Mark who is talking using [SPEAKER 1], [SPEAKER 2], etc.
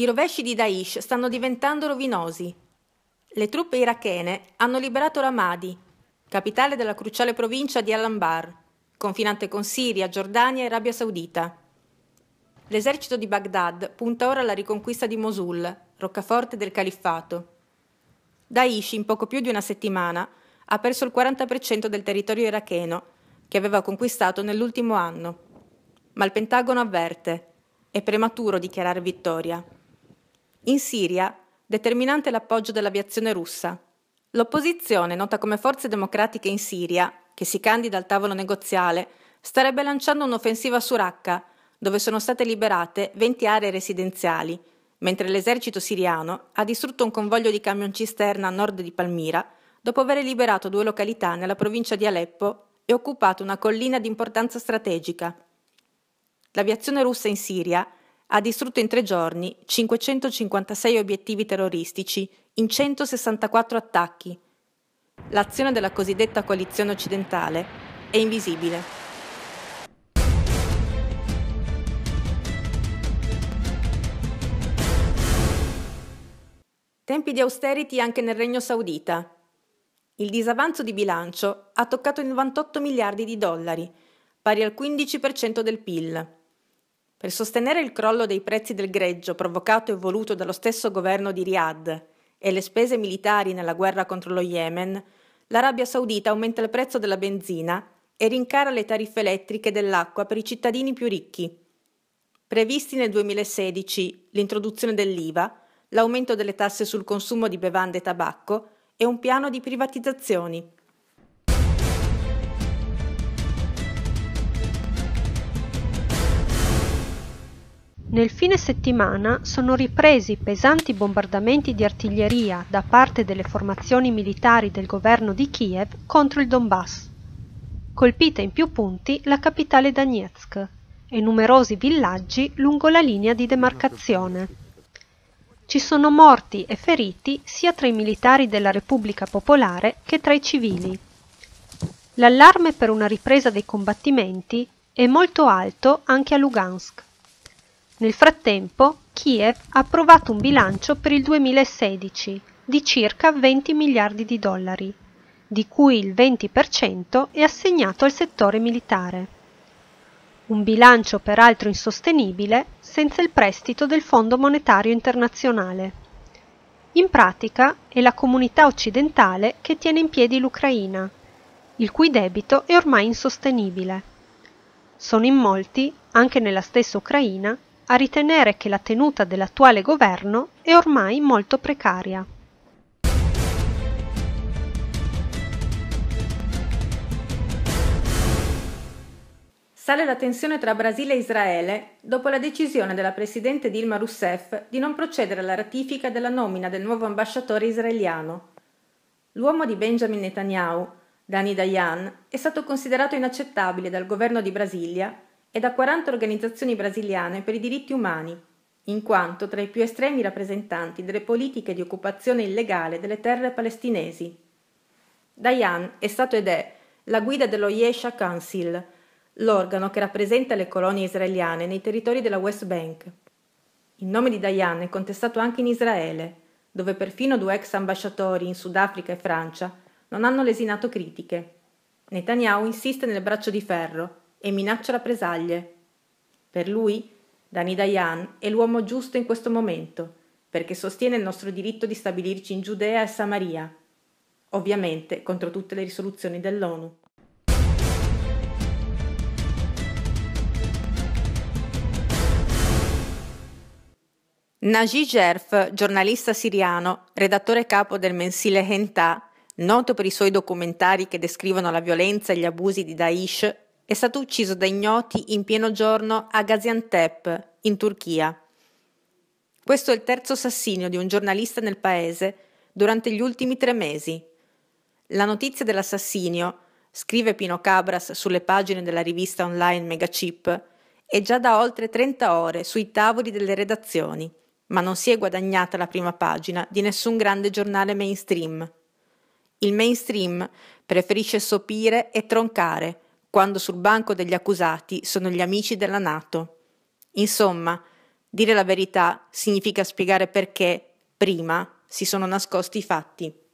[SPEAKER 1] I rovesci di Daesh stanno diventando rovinosi. Le truppe irachene hanno liberato Ramadi, capitale della cruciale provincia di Al-Anbar, confinante con Siria, Giordania e Arabia Saudita. L'esercito di Baghdad punta ora alla riconquista di Mosul, roccaforte del califfato. Daesh, in poco più di una settimana, ha perso il 40% del territorio iracheno che aveva conquistato nell'ultimo anno. Ma il Pentagono avverte: è prematuro dichiarare vittoria. In Siria, determinante l'appoggio dell'aviazione russa. L'opposizione, nota come Forze Democratiche in Siria, che si candida al tavolo negoziale, starebbe lanciando un'offensiva su Raqqa, dove sono state liberate 20 aree residenziali, mentre l'esercito siriano ha distrutto un convoglio di camion cisterna a nord di Palmira, dopo aver liberato due località nella provincia di Aleppo e occupato una collina di importanza strategica. L'aviazione russa in Siria ha distrutto in tre giorni 556 obiettivi terroristici in 164 attacchi. L'azione della cosiddetta coalizione occidentale è invisibile. Tempi di austerity anche nel Regno Saudita. Il disavanzo di bilancio ha toccato i 98 miliardi di dollari, pari al 15% del PIL per sostenere il crollo dei prezzi del greggio provocato e voluto dallo stesso governo di Riyadh e le spese militari nella guerra contro lo Yemen, l'Arabia Saudita aumenta il prezzo della benzina e rincara le tariffe elettriche dell'acqua per i cittadini più ricchi. Previsti nel 2016 l'introduzione dell'IVA, l'aumento delle tasse sul consumo di bevande e tabacco e un piano di privatizzazioni.
[SPEAKER 2] Nel fine settimana sono ripresi pesanti bombardamenti di artiglieria da parte delle formazioni militari del governo di Kiev contro il Donbass. Colpita in più punti la capitale Donetsk e numerosi villaggi lungo la linea di demarcazione. Ci sono morti e feriti sia tra i militari della Repubblica Popolare che tra i civili. L'allarme per una ripresa dei combattimenti è molto alto anche a Lugansk. Nel frattempo, Kiev ha approvato un bilancio per il 2016 di circa 20 miliardi di dollari, di cui il 20% è assegnato al settore militare. Un bilancio peraltro insostenibile senza il prestito del Fondo monetario internazionale. In pratica è la comunità occidentale che tiene in piedi l'Ucraina, il cui debito è ormai insostenibile. Sono in molti, anche nella stessa Ucraina, a ritenere che la tenuta dell'attuale governo è ormai molto precaria.
[SPEAKER 1] Sale la tensione tra Brasile e Israele dopo la decisione della presidente Dilma Rousseff di non procedere alla ratifica della nomina del nuovo ambasciatore israeliano. L'uomo di Benjamin Netanyahu, Dani Dayan, è stato considerato inaccettabile dal governo di Brasilia e da 40 organizzazioni brasiliane per i diritti umani, in quanto tra i più estremi rappresentanti delle politiche di occupazione illegale delle terre palestinesi. Dayan è stato ed è la guida dello Yesha Council, l'organo che rappresenta le colonie israeliane nei territori della West Bank. Il nome di Dayan è contestato anche in Israele, dove perfino due ex ambasciatori in Sudafrica e Francia non hanno lesinato critiche. Netanyahu insiste nel braccio di ferro, e minaccia rappresaglie. Per lui, Dani Dayan è l'uomo giusto in questo momento, perché sostiene il nostro diritto di stabilirci in Giudea e Samaria, ovviamente contro tutte le risoluzioni dell'ONU. Naji Jerf, giornalista siriano, redattore capo del mensile Hentà, noto per i suoi documentari che descrivono la violenza e gli abusi di Daesh è stato ucciso da ignoti in pieno giorno a Gaziantep, in Turchia. Questo è il terzo assassinio di un giornalista nel paese durante gli ultimi tre mesi. La notizia dell'assassinio, scrive Pino Cabras sulle pagine della rivista online Megachip, è già da oltre 30 ore sui tavoli delle redazioni, ma non si è guadagnata la prima pagina di nessun grande giornale mainstream. Il mainstream preferisce sopire e troncare, quando sul banco degli accusati sono gli amici della Nato. Insomma, dire la verità significa spiegare perché, prima, si sono nascosti i fatti.